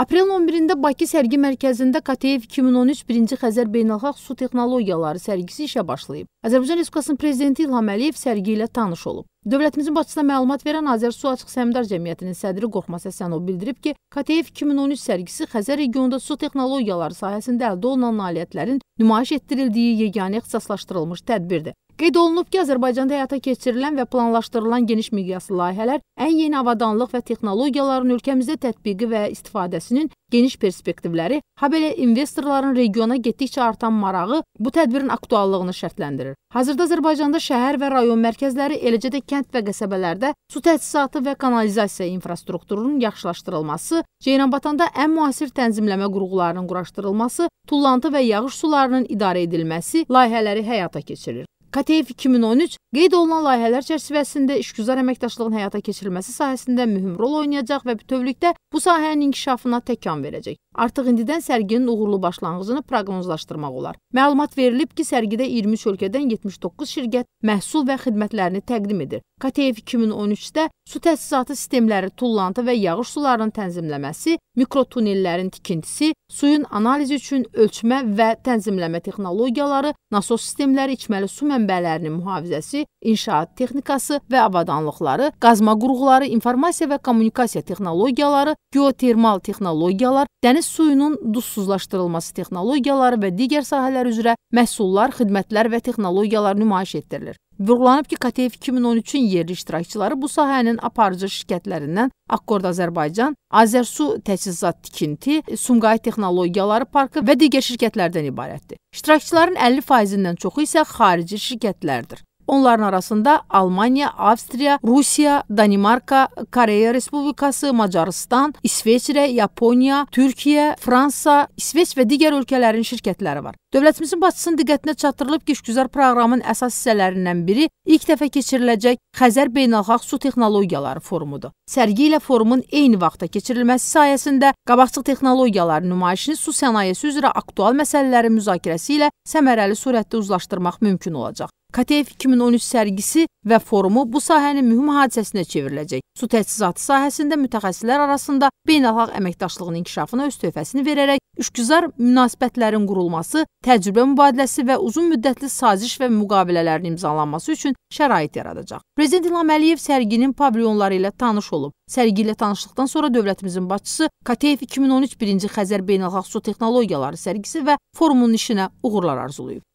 Aprel 11-də Bakı sərgi mərkəzində KTF 2013 birinci Xəzər Beynəlxalq Su Texnologiyaları sərgisi işə başlayıb. Azərbaycan Respublikasının prezidenti İlham Əliyev sərgi ilə tanış olub. Dövlətimizin başçısına məlumat verən Azərsu Açıq Səmdar Cəmiyyətinin sədri Qorxmaz Həsənov bildirib ki, KTF 2013 sərgisi Xəzər regionunda su texnologiyaları sahəsində əldə olunan nailiyyətlərin nümayiş etdirildiyi yeganə ixtisaslaşdırılmış tədbirdir. Qeyd olunub ki, Azərbaycanda həyata keçirilən və planlaşdırılan geniş miqyaslı layihələr ən yeni avadanlıq və texnologiyaların ölkəmizdə tətbiqi və istifadəsinin geniş perspektivləri, habelə investorların regiona getdikcə artan marağı bu tədbirin aktuallığını şərtləndirir. Hazırda Azərbaycanda şəhər və rayon mərkəzləri, eləcə də kənd və qəsəbələrdə su təchizatı və kanalizasiya infrastrukturunun yaxşılaşdırılması, Ceyranbatanda ən müasir tənzimləmə qurğularının quraşdırılması, tullantı və yağış sularının idarə edilməsi layihələri həyata keçirir. KTF 2013 qeyd olunan layihələr çərçivəsində işgüzar əməkdaşlığın həyata keçirilməsi sahəsində mühüm rol oynayacaq və bütövlükdə bu sahənin inkişafına təkan verəcək. Artıq indidən sərginin uğurlu başlanğıcını proqnozlaşdırmaq olar. Məlumat verilib ki, sərgidə 23 ölkədən 79 şirkət məhsul və xidmətlərini təqdim edir. KTF 2013-də su təchizatı sistemləri, tullantı və yağış sularının tənzimləməsi, mikrotunellərin tikintisi, suyun analizi üçün ölçmə və tənzimləmə texnologiyaları, nasos sistemləri, içməli su məmulatı, mənbələrinin mühafizəsi, inşaat texnikası və avadanlıqları, qazma qurğuları, informasiya və kommunikasiya texnologiyaları, geotermal texnologiyalar, dəniz suyunun duzsuzlaşdırılması texnologiyaları və digər sahələr üzrə məhsullar, xidmətlər və texnologiyalar nümayiş etdirilir. Vurğulanıb ki, KTF 2013-ün yerli iştirakçıları bu sahənin aparıcı şirkətlərindən Akkord Azərbaycan, Azərsu Təchizat Tikinti, Sumqayıt Texnologiyaları Parkı və digər şirkətlərdən ibarətdir. İştirakçıların 50%-dən çoxu isə xarici şirkətlərdir. Onların arasında Almaniya, Avstriya, Rusiya, Danimarka, Koreya Respublikası, Macarıstan, İsveçrə, Yaponiya, Türkiyə, Fransa, İsveç və digər ölkələrin şirkətləri var. Dövlətimizin başçısının diqqətinə çatdırılıb ki, işgüzar proqramın əsas hissələrindən biri ilk dəfə keçiriləcək Xəzər Beynəlxalq Su Texnologiyaları Forumudur. Sərgi ilə forumun eyni vaxtda keçirilməsi sayəsində qabaqcıl texnologiyalar nümayişini su sənayesi üzrə aktual məsələlərin müzakirəsi ilə səmərəli surətdə uzlaşdırmaq mümkün olacaq. KTF 2013 sərgisi və forumu bu sahənin mühüm hadisəsinə çevriləcək. Su təchizatı sahəsində mütəxəssislər arasında beynəlxalq əməkdaşlığın inkişafına öz töhfəsini verərək işgüzar münasibətlərin qurulması, təcrübə mübadiləsi və uzun müddətli saziş və müqabilələrin imzalanması üçün şərait yaradacaq. Prezident İlham Əliyev sərginin pavilyonları ilə tanış olub. Sərgi ilə tanışlıqdan sonra dövlətimizin başçısı KTF 2013 1-ci Xəzər Beynəlxalq Su Texnologiyaları sərgisi və forumun işinə uğurlar arzulayıb.